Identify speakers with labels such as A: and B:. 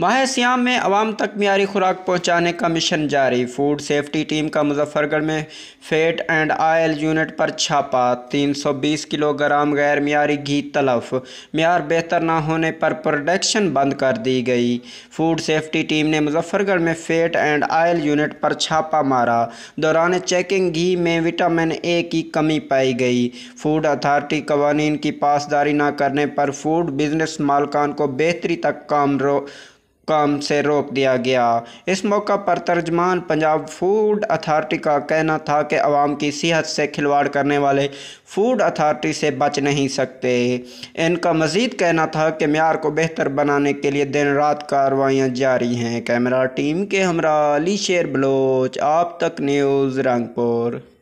A: माह श्याम में आवाम तक मीरी खुराक पहुँचाने का मिशन जारी फूड सेफ्टी टीम का मुजफ्फरगढ़ में फेट एंड आयल यूनिट पर छापा 320 किलोग्राम गैर मीरी घी तलफ मीर बेहतर ना होने पर प्रोडक्शन बंद कर दी गई फूड सेफ्टी टीम ने मुजफ्फरगढ़ में फेट एंड आयल यूनिट पर छापा मारा दौरान चेकिंग घी में विटामिन ए की कमी पाई गई फूड अथार्टी कवानीन की पासदारी ना करने पर फूड बिजनेस मालकान को बेहतरी तक काम रो काम से रोक दिया गया इस मौका पर तर्जमान पंजाब फूड अथॉरिटी का कहना था कि आवाम की सेहत से खिलवाड़ करने वाले फूड अथॉरिटी से बच नहीं सकते इनका मजीद कहना था कि मैार को बेहतर बनाने के लिए दिन रात कार्रवाइयाँ जारी हैं कैमरा टीम के हमरा अली शेर बलोच आप तक न्यूज़ रंगपुर